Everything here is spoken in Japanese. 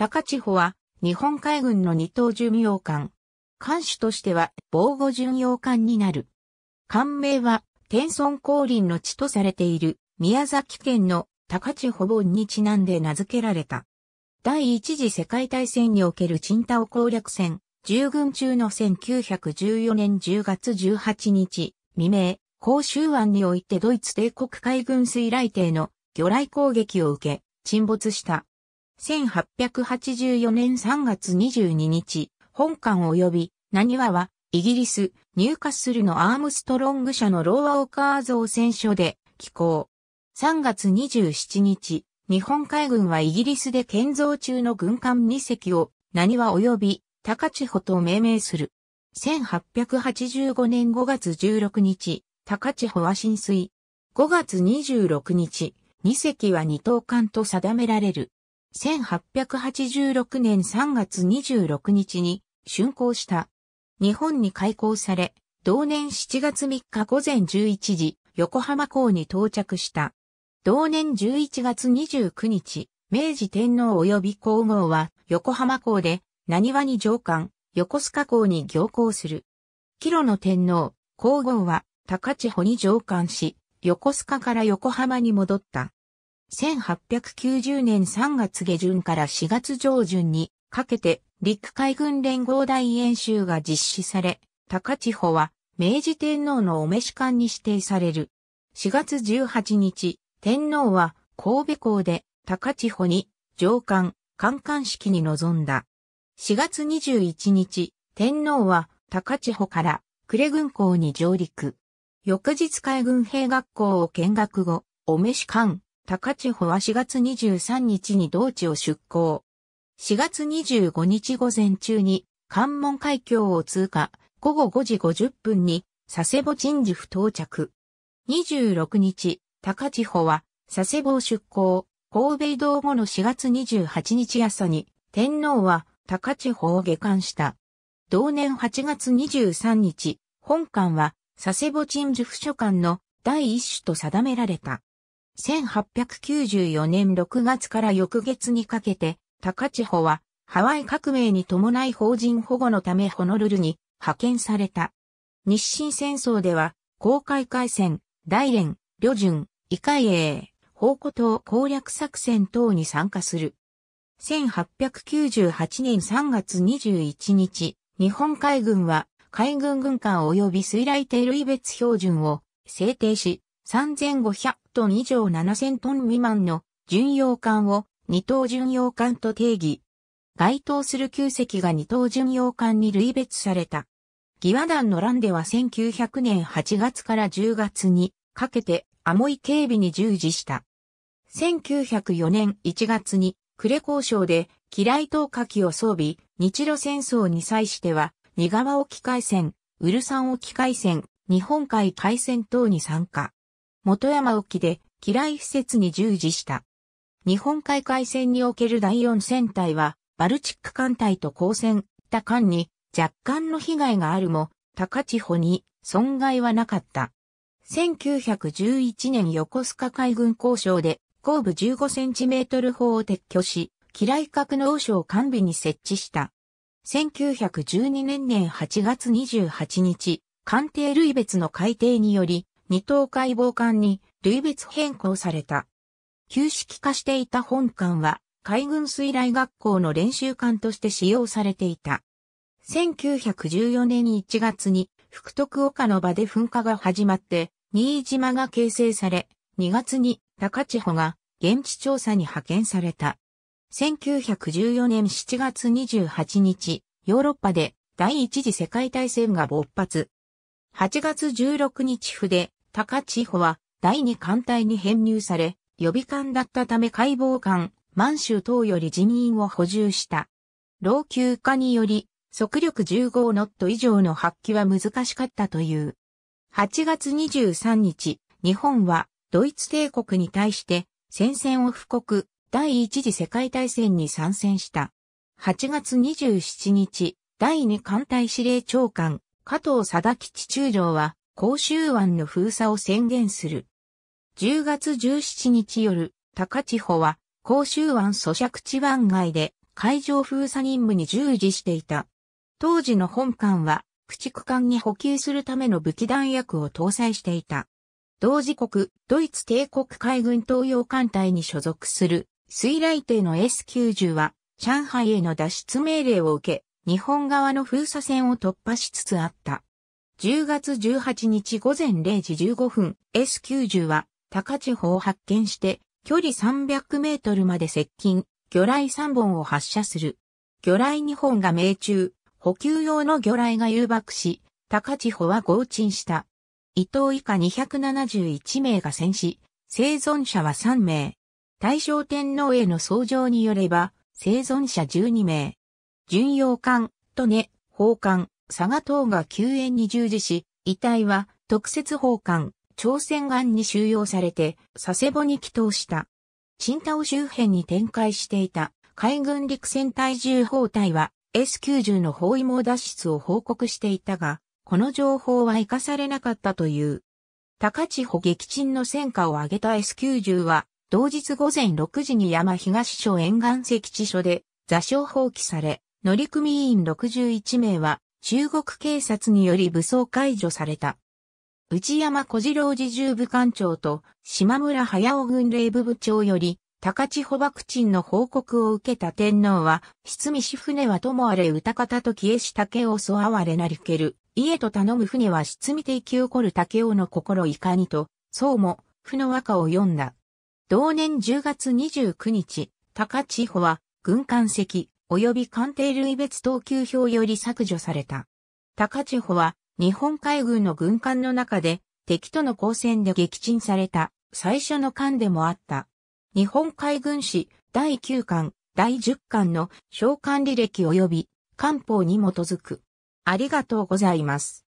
高千穂は、日本海軍の二等巡洋艦。艦首としては、防護巡洋艦になる。艦名は、天孫降臨の地とされている、宮崎県の高千穂本にちなんで名付けられた。第一次世界大戦における沈汰を攻略戦、従軍中の1914年10月18日、未明、甲州湾においてドイツ帝国海軍水雷艇の魚雷攻撃を受け、沈没した1884年3月22日、本館及び、何話は、イギリス、ニューカッスルのアームストロング社のローアオカー造船所で、寄港。3月27日、日本海軍はイギリスで建造中の軍艦2隻を、何話及び、高千穂と命名する。1885年5月16日、高千穂は浸水。5月26日、2隻は二等艦と定められる。1886年3月26日に竣工した。日本に開港され、同年7月3日午前11時、横浜港に到着した。同年11月29日、明治天皇及び皇后は横浜港で、何輪に上官、横須賀港に行行する。岐路の天皇、皇后は高千穂に上官し、横須賀から横浜に戻った。1890年3月下旬から4月上旬にかけて陸海軍連合大演習が実施され、高千穂は明治天皇のお召し館に指定される。4月18日、天皇は神戸港で高千穂に上官、官官式に臨んだ。4月21日、天皇は高千穂から呉軍港に上陸。翌日海軍兵学校を見学後、お召し館、高千穂は4月23日に同地を出港。4月25日午前中に関門海峡を通過、午後5時50分に佐世保鎮守府到着。26日、高千穂は佐世保出港、神戸移動後の4月28日朝に天皇は高千穂を下館した。同年8月23日、本館は佐世保鎮守府所管の第一種と定められた。1894年6月から翌月にかけて、高千穂は、ハワイ革命に伴い法人保護のためホノルルに派遣された。日清戦争では、公開海戦、大連、旅順、異界英、宝庫島攻略作戦等に参加する。1898年3月21日、日本海軍は海軍軍艦及び水雷艇類別標準を制定し、3500トン以上7000トン未満の巡洋艦を二等巡洋艦と定義。該当する旧跡が二等巡洋艦に類別された。疑和団の乱では1900年8月から10月にかけてアモイ警備に従事した。1904年1月にクレ交渉で機雷投下機を装備、日露戦争に際しては、二川沖海戦、ウルサン沖海戦、日本海海戦等に参加。元山沖で機雷施設に従事した。日本海海戦における第四戦隊は、バルチック艦隊と交戦他艦に若干の被害があるも、高千穂に損害はなかった。1911年横須賀海軍交渉で後部15センチメートル砲を撤去し、機雷格納所を完備に設置した。1912年年8月28日、艦艇類別の改定により、二等解剖艦に類別変更された。旧式化していた本艦は海軍水雷学校の練習艦として使用されていた。1914年1月に福徳岡の場で噴火が始まって新島が形成され、2月に高千穂が現地調査に派遣された。1914年7月28日、ヨーロッパで第一次世界大戦が勃発。8月16日筆、高千穂は第二艦隊に編入され、予備艦だったため解剖官、満州等より人員を補充した。老朽化により、速力15ノット以上の発揮は難しかったという。8月23日、日本はドイツ帝国に対して戦線を布告、第一次世界大戦に参戦した。8月27日、第二艦隊司令長官、加藤貞吉中将は、甲州湾の封鎖を宣言する。10月17日夜、高千穂は、甲州湾租借地湾外で、海上封鎖任務に従事していた。当時の本艦は、駆逐艦に補給するための武器弾薬を搭載していた。同時刻、ドイツ帝国海軍東洋艦隊に所属する水雷艇の S90 は、上海への脱出命令を受け、日本側の封鎖線を突破しつつあった。10月18日午前0時15分、S90 は高千穂を発見して、距離300メートルまで接近、魚雷3本を発射する。魚雷2本が命中、補給用の魚雷が誘爆し、高千穂は合沈した。伊藤以下271名が戦死、生存者は3名。大正天皇への奏上によれば、生存者12名。巡洋艦、とね、砲艦、佐賀島が救援に従事し、遺体は特設法官、朝鮮岸に収容されて、佐世保に帰島した。チンタ周辺に展開していた海軍陸戦隊重砲隊は S90 の包囲網脱出を報告していたが、この情報は活かされなかったという。高千穂撃沈の戦果を挙げた S90 は、同日午前6時に山東署沿岸石地署で座礁放棄され、乗組員61名は中国警察により武装解除された。内山小次郎自重部官庁と島村早尾軍令部部長より高千穂爆ンの報告を受けた天皇は、執務し船はともあれ歌方と消えし竹をそあわれなりける。家と頼む船は執生き起こる竹をの心いかにと、そうも、負の和歌を読んだ。同年10月29日、高千穂は、軍艦席、及び艦艇類別等級表より削除された。高千穂は日本海軍の軍艦の中で敵との交戦で撃沈された最初の艦でもあった。日本海軍史第9巻、第10巻の召喚履歴及び官報に基づく。ありがとうございます。